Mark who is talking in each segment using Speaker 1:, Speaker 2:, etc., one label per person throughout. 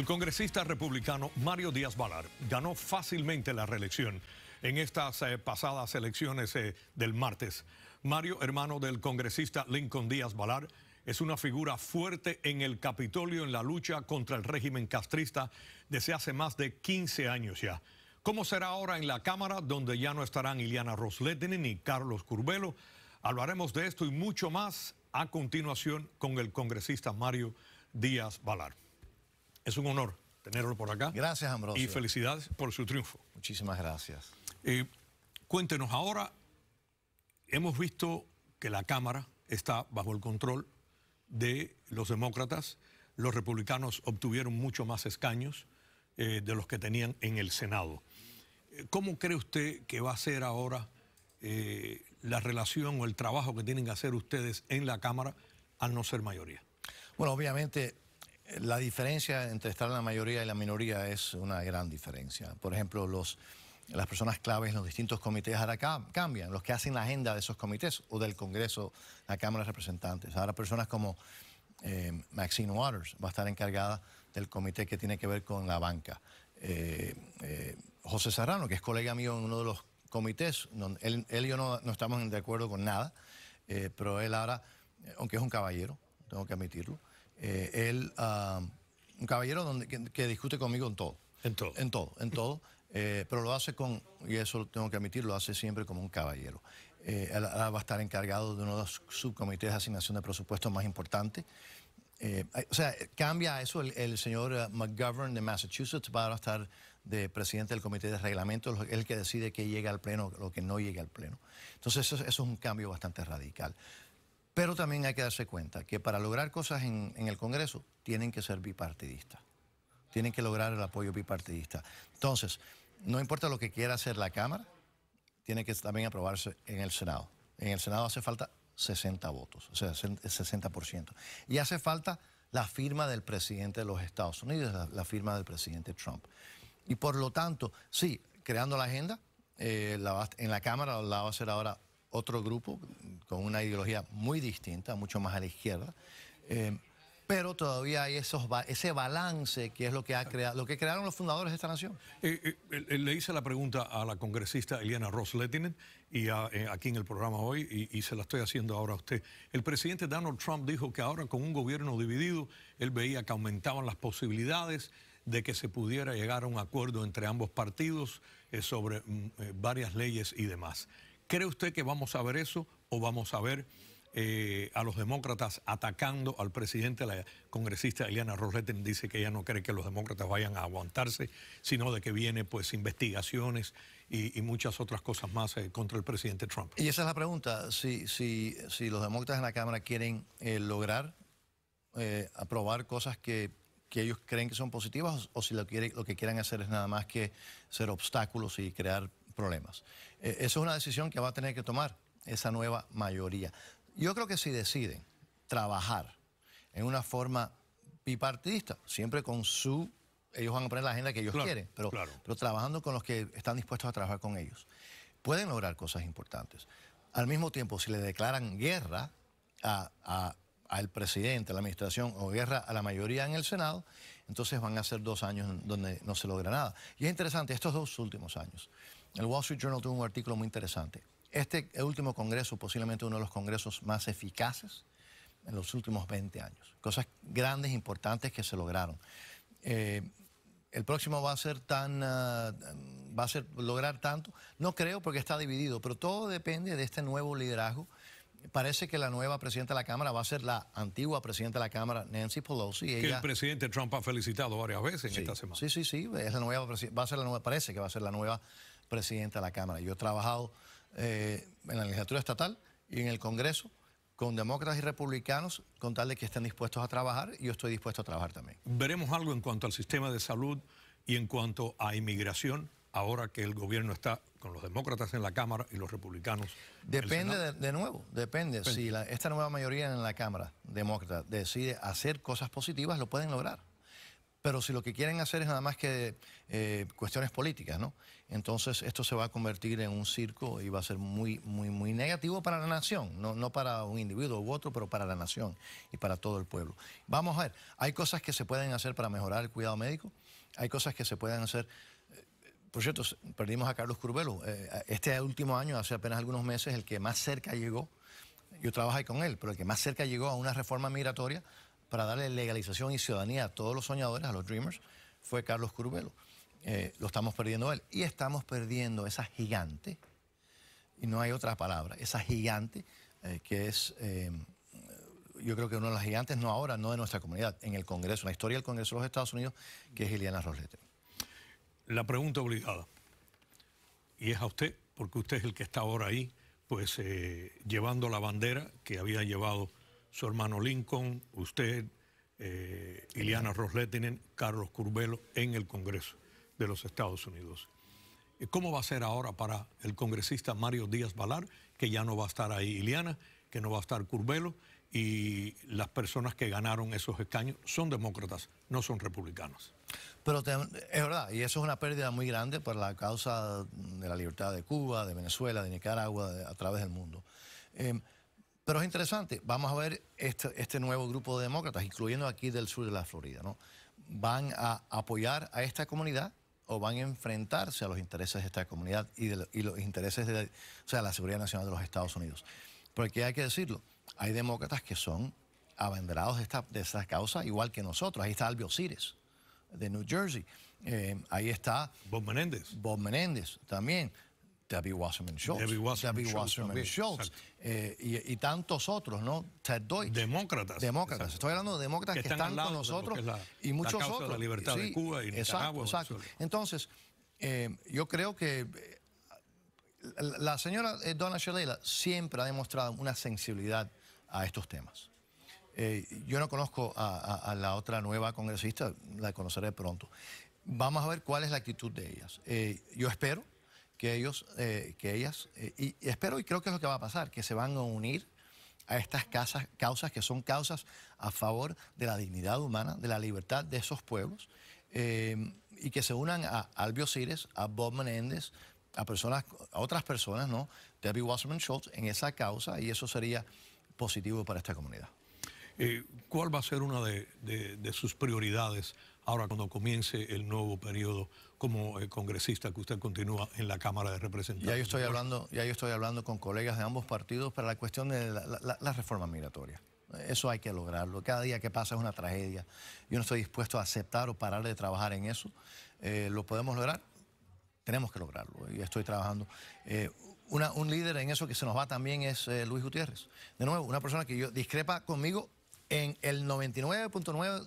Speaker 1: El congresista republicano Mario Díaz Balar ganó fácilmente la reelección en estas eh, pasadas elecciones eh, del martes. Mario, hermano del congresista Lincoln Díaz Balar, es una figura fuerte en el Capitolio en la lucha contra el régimen castrista desde hace más de 15 años ya. ¿Cómo será ahora en la Cámara, donde ya no estarán Iliana Rosletini ni Carlos Curbelo? Hablaremos de esto y mucho más a continuación con el congresista Mario Díaz Balar. Es un honor tenerlo por acá. Gracias, Ambrosio. Y felicidades por su triunfo.
Speaker 2: Muchísimas gracias.
Speaker 1: Eh, cuéntenos ahora, hemos visto que la Cámara está bajo el control de los demócratas. Los republicanos obtuvieron mucho más escaños eh, de los que tenían en el Senado. Eh, ¿Cómo cree usted que va a ser ahora la relación o el trabajo que tienen que hacer ustedes en la Cámara al no ser mayoría? Bueno, obviamente la diferencia entre estar
Speaker 2: en la mayoría y la minoría es una gran diferencia. Por ejemplo, los, las personas claves en los distintos comités ahora cambian, los que hacen la agenda de esos comités o del Congreso, la Cámara de Representantes. Ahora personas como eh, Maxine Waters va a estar encargada del comité que tiene que ver con la banca. Eh, eh, José Serrano, que es colega mío en uno de los comités, él, y yo no, no, estamos de acuerdo con nada, pero él ahora, aunque es un caballero, tengo que admitirlo, eh, él, ah, un caballero donde, que, discute conmigo en todo. En todo. En todo, eh, pero lo hace con, y eso lo tengo que admitir, lo hace siempre como un caballero. Eh, va a estar encargado de uno de los subcomités de asignación de presupuestos más importantes. o sea, cambia eso el, señor McGovern de Massachusetts, va a estar de presidente del comité de reglamento, el que decide qué llega al pleno, lo que no llega al pleno. Entonces eso es un cambio bastante radical. Pero también hay que darse cuenta que para lograr cosas en, el Congreso tienen que ser bipartidistas. Tienen que lograr el apoyo bipartidista. Entonces, no importa lo que quiera hacer la Cámara, tiene que también aprobarse en el Senado. En el Senado hace falta 60 votos, o sea, 60%. Y hace falta la firma del presidente de los Estados Unidos, la, firma del presidente Trump. Y por lo tanto, sí, creando la agenda, eh, en la Cámara la va a hacer ahora otro grupo con una ideología muy distinta, mucho más a la izquierda. Eh, pero todavía hay ese balance que es
Speaker 1: lo que, ha creado, lo que crearon los fundadores de esta nación. Eh, eh, le hice la pregunta a la congresista Eliana Ross Lettinen y aquí en el programa hoy y, se la estoy haciendo ahora a usted. El presidente Donald Trump dijo que ahora con un gobierno dividido él veía que aumentaban las posibilidades de que se pudiera llegar a un acuerdo entre ambos partidos sobre mm, varias leyes y demás. ¿Cree usted que vamos a ver eso o vamos a ver eh, a los demócratas atacando al presidente? La congresista Eliana Rosleten dice que ella no cree que los demócratas vayan a aguantarse, sino de que viene pues investigaciones y, muchas otras cosas más eh, contra el presidente Trump.
Speaker 2: Y esa es la pregunta, si, si, los demócratas en la Cámara quieren eh, lograr aprobar cosas que ellos creen que son positivas o si lo, lo que quieran hacer es nada más que ser obstáculos y crear problemas. Eh, eso es una decisión que va a tener que tomar esa nueva mayoría. Yo creo que si deciden trabajar en una forma bipartidista, siempre con su... Ellos van a poner la agenda que ellos quieren, pero, trabajando con los que están dispuestos a trabajar con ellos. Pueden lograr cosas importantes. Al mismo tiempo, si le declaran guerra al presidente, a la administración o guerra a la mayoría en el Senado, entonces van a ser dos años donde no se logra nada. Y es interesante, estos dos últimos años, el Wall Street Journal tuvo un artículo muy interesante. Este último congreso, posiblemente uno de los congresos más eficaces en los últimos 20 años. Cosas grandes, importantes que se lograron. Eh, el próximo va a ser tan, ah, va a ser lograr tanto. No creo porque está dividido, pero todo depende de este nuevo liderazgo. Parece que la nueva presidenta de la Cámara va a ser la antigua presidenta de la Cámara, Nancy Pelosi. Que el
Speaker 1: presidente Trump ha felicitado varias veces en esta semana. Sí, sí, sí. nueva, va a ser la
Speaker 2: nueva, parece que va a ser la nueva presidente de la Cámara. Yo he trabajado eh, en la legislatura estatal y en el Congreso con demócratas y
Speaker 1: republicanos con tal de que estén dispuestos a trabajar y yo estoy dispuesto a trabajar también. ¿Veremos algo en cuanto al sistema de salud y en cuanto a inmigración ahora que el gobierno está con los demócratas en la Cámara y los republicanos? Depende,
Speaker 2: de, nuevo, depende. depende. Si la, esta nueva mayoría en la Cámara demócrata decide hacer cosas positivas, lo pueden lograr. Pero si lo que quieren hacer es nada más que eh, cuestiones políticas, ¿no? Entonces esto se va a convertir en un circo y va a ser muy, muy, muy negativo para la nación, no, no para un individuo u otro, pero para la nación y para todo el pueblo. Vamos a ver, hay cosas que se pueden hacer para mejorar el cuidado médico, hay cosas que se pueden hacer eh, por cierto, perdimos a Carlos Curvelo. Eh, este último año, hace apenas algunos meses, el que más cerca llegó, yo trabajé con él, pero el que más cerca llegó a una reforma migratoria para darle legalización y ciudadanía a todos los soñadores, a los dreamers, fue Carlos CURUBELO. Eh, lo estamos perdiendo él. Y estamos perdiendo esa gigante, y no hay otra palabra, esa gigante eh, que es, eh, yo creo que uno de los gigantes, no ahora, no de nuestra comunidad, en el Congreso, en la historia del Congreso de los Estados Unidos, que es Ileana Rosete.
Speaker 1: La pregunta obligada, y es a usted, porque usted es el que está ahora ahí, pues llevando la bandera que había llevado su hermano Lincoln, usted, eh, Ileana Rosletinen, Carlos Curbelo en el Congreso de los Estados Unidos. Eh, ¿Cómo va a ser ahora para el congresista Mario Díaz Balar, que ya no va a estar ahí Ileana, que no va a estar Curbelo, y las personas que ganaron esos escaños son demócratas, no son republicanos?
Speaker 2: Pero es verdad, y eso es una pérdida muy grande para la causa de la libertad de Cuba, de Venezuela, de Nicaragua, a través del mundo. Em, pero es interesante, vamos a ver este, este, nuevo grupo de demócratas, incluyendo aquí del sur de la Florida, ¿no? ¿Van a apoyar a esta comunidad o van a enfrentarse a los intereses de esta comunidad y, de, los intereses de la, sea, la seguridad nacional de los Estados Unidos? Porque hay que decirlo, hay demócratas que son abanderados de esta, causa, igual que nosotros. Ahí está Albio Cires, de New Jersey. Eh, ahí está... Bob Menéndez. Bob Menéndez también. Debbie Wasserman Schultz. Debbie Wasserman, Debbie Wasserman, Schultz. Eh, y, tantos otros, ¿no? Ted Deutsch. Demócratas. Demócratas. Estoy hablando de demócratas que, están, con nosotros y muchos la causa otros. De la libertad de Cuba y Exacto, exacto. Entonces, eh, yo creo que eh, la señora Donna Shalala siempre ha demostrado una sensibilidad a estos temas. yo no conozco a, la otra nueva congresista, la conoceré pronto. Vamos a ver cuál es la actitud de ellas. yo espero que ellos, eh, que ellas, eh, y espero y creo que es lo que va a pasar, que se van a unir a estas causas que son causas a favor de la dignidad humana, de la libertad de esos pueblos, eh, y que se unan a Albio Cires, a Bob Menéndez, a personas, a otras personas, ¿no? Debbie Wasserman Schultz en esa causa, y eso sería positivo para esta
Speaker 1: comunidad. ¿Cuál va a ser una de sus prioridades ahora cuando comience el nuevo periodo como eh, congresista que usted continúa en la Cámara de Representantes. Ya yo estoy hablando,
Speaker 2: estoy hablando con colegas de ambos partidos para la cuestión de la, REFORMAS MIGRATORIAS. reforma migratoria. Eso hay que lograrlo. Cada día que pasa es una tragedia. Yo no estoy dispuesto a aceptar o parar de trabajar en eso. Eh, ¿Lo podemos lograr? Tenemos que lograrlo. Y estoy trabajando. Eh, un líder en eso que se nos va también es Luis Gutiérrez. De nuevo, una persona que yo discrepa conmigo en el 99.9%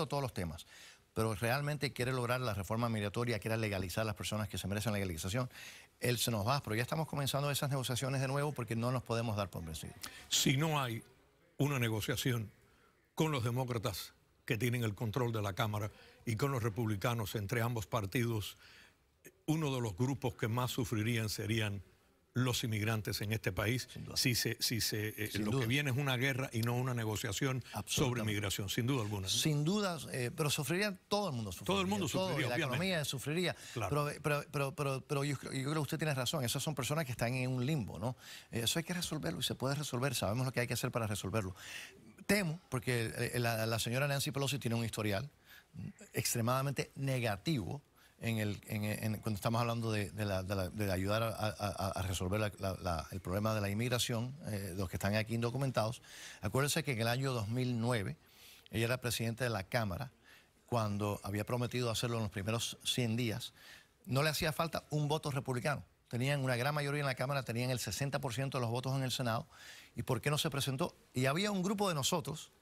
Speaker 2: de todos los temas, pero realmente quiere lograr la reforma migratoria, quiere legalizar a las personas que se merecen legalización, él se nos
Speaker 1: va, pero ya estamos comenzando esas negociaciones de nuevo porque no nos podemos dar por vencidos. Si no hay una negociación con los demócratas que tienen el control de la Cámara y con los republicanos entre ambos partidos, uno de los grupos que más sufrirían serían los inmigrantes en este país si se, si se, eh, lo que viene es una guerra y no una negociación sobre migración, sin duda alguna.
Speaker 2: Sin DUDAS, eh, pero sufriría todo el mundo. Sufriría, todo el mundo sufriría, La economía sufriría. Pero, yo, creo que usted tiene razón, esas son personas que están en un limbo, ¿no? Eso hay que resolverlo y se puede resolver, sabemos lo que hay que hacer para resolverlo. Temo, porque eh, la señora Nancy Pelosi tiene un historial mm, extremadamente negativo el, cuando estamos hablando de, ayudar a, resolver el problema de la inmigración, eh, los que están aquí indocumentados. Acuérdense que en el año 2009 ella era PRESIDENTE de la Cámara cuando había prometido hacerlo en los primeros 100 días. No le hacía falta un voto republicano. Tenían una gran mayoría en la Cámara, tenían el 60% de los votos en el Senado. ¿Y por qué no se presentó? Y había un grupo de nosotros,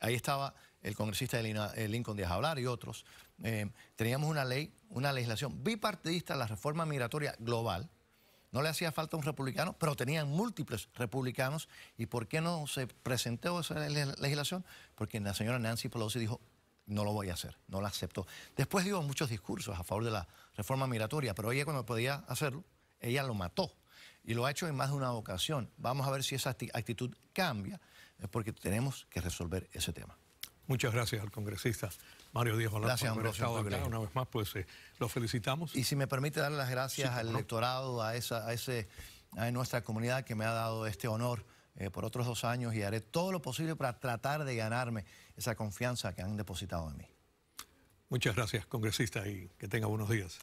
Speaker 2: ahí estaba el congresista eh, Lincoln Díaz Hablar y otros, eh, teníamos una ley, una legislación bipartidista, la reforma migratoria global. No le hacía falta un republicano, pero tenían múltiples republicanos. ¿Y por qué no se presentó esa legislación? Porque la señora Nancy Pelosi dijo, no lo voy a hacer, no la acepto. Después dio muchos discursos a favor de la reforma migratoria, pero ella cuando podía hacerlo, ella lo mató. Y lo ha hecho en más de una ocasión. Vamos a ver si esa actitud cambia, eh, porque
Speaker 1: tenemos que resolver ese tema. Muchas gracias al congresista Mario Díaz Lázaro por haber acá. Una vez más, pues eh, lo felicitamos.
Speaker 2: Y si me permite dar las gracias al electorado, a, esa, a, ese, a nuestra comunidad que me ha dado este honor eh, por otros dos años y haré todo lo posible para tratar de ganarme esa confianza que han depositado en mí.
Speaker 1: Muchas gracias, congresista, y que tenga buenos días.